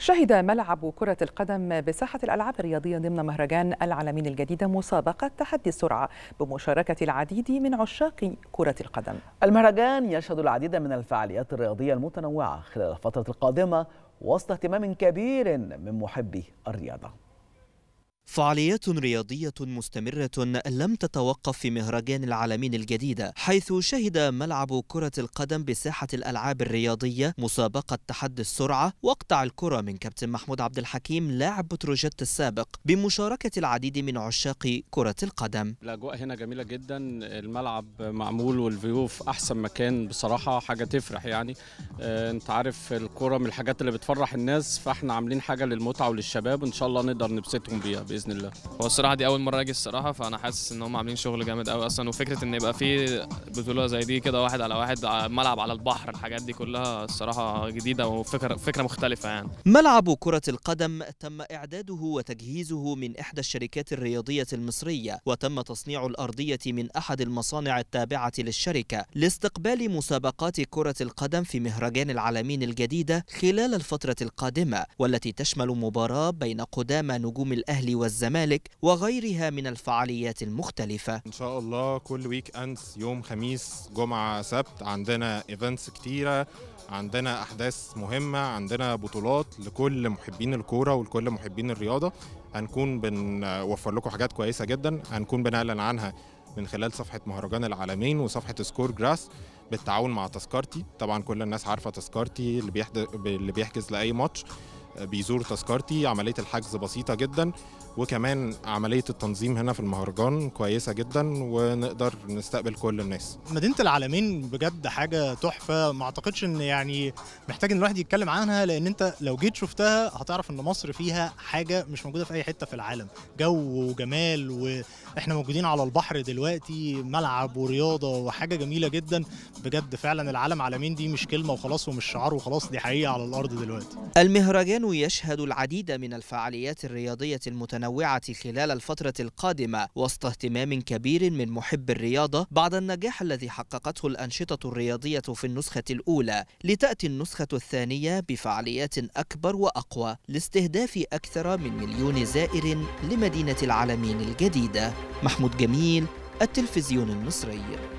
شهد ملعب كرة القدم بساحة الألعاب الرياضية ضمن مهرجان العالمين الجديدة مسابقة تحدي السرعة بمشاركة العديد من عشاق كرة القدم المهرجان يشهد العديد من الفعاليات الرياضية المتنوعة خلال الفترة القادمة وسط اهتمام كبير من محبي الرياضة فعاليات رياضية مستمرة لم تتوقف في مهرجان العالمين الجديدة حيث شهد ملعب كرة القدم بساحة الألعاب الرياضية مسابقة تحدي السرعة وقطع الكرة من كابتن محمود عبد الحكيم لاعب بتروجيت السابق بمشاركة العديد من عشاق كرة القدم الأجواء هنا جميلة جدا الملعب معمول والفيو في أحسن مكان بصراحة حاجة تفرح يعني آه، أنت عارف الكرة من الحاجات اللي بتفرح الناس فإحنا عاملين حاجة للمتعة وللشباب وإن شاء الله نقدر نبسطهم بيها باذن الله هو الصراحه دي اول مره اجي الصراحه فانا حاسس ان هم عاملين شغل جامد قوي اصلا وفكره ان يبقى في بطوله زي دي كده واحد على واحد ملعب على البحر الحاجات دي كلها الصراحه جديده وفكره فكره مختلفه يعني ملعب كره القدم تم اعداده وتجهيزه من احدى الشركات الرياضيه المصريه وتم تصنيع الارضيه من احد المصانع التابعه للشركه لاستقبال مسابقات كره القدم في مهرجان العالمين الجديده خلال الفتره القادمه والتي تشمل مباراه بين قدامى نجوم الاهلي والزمالك وغيرها من الفعاليات المختلفة إن شاء الله كل ويك أند يوم خميس جمعة سبت عندنا إيفنتس كتيرة عندنا أحداث مهمة عندنا بطولات لكل محبين الكورة ولكل محبين الرياضة هنكون بنوفر لكم حاجات كويسة جدا هنكون بنعلن عنها من خلال صفحة مهرجان العالمين وصفحة سكور جراس بالتعاون مع تذكرتي طبعا كل الناس عارفة تذكرتي اللي, بيحد... اللي بيحجز لأي ماتش بيزور تذكرتي عملية الحجز بسيطة جدا وكمان عملية التنظيم هنا في المهرجان كويسة جدا ونقدر نستقبل كل الناس مدينة العالمين بجد حاجة تحفة ما اعتقدش ان يعني محتاج ان الواحد يتكلم عنها لان انت لو جيت شفتها هتعرف ان مصر فيها حاجة مش موجودة في اي حتة في العالم جو وجمال واحنا موجودين على البحر دلوقتي ملعب ورياضة وحاجة جميلة جدا بجد فعلا العالم عالمين دي مش كلمة وخلاص ومش شعار وخلاص دي حقيقة على الارض دلوقتي المهرجان يشهد العديد من الفعاليات الرياضية المتنوعة خلال الفترة القادمة وسط اهتمام كبير من محب الرياضة بعد النجاح الذي حققته الأنشطة الرياضية في النسخة الأولى لتأتي النسخة الثانية بفعاليات أكبر وأقوى لاستهداف أكثر من مليون زائر لمدينة العالمين الجديدة محمود جميل التلفزيون المصري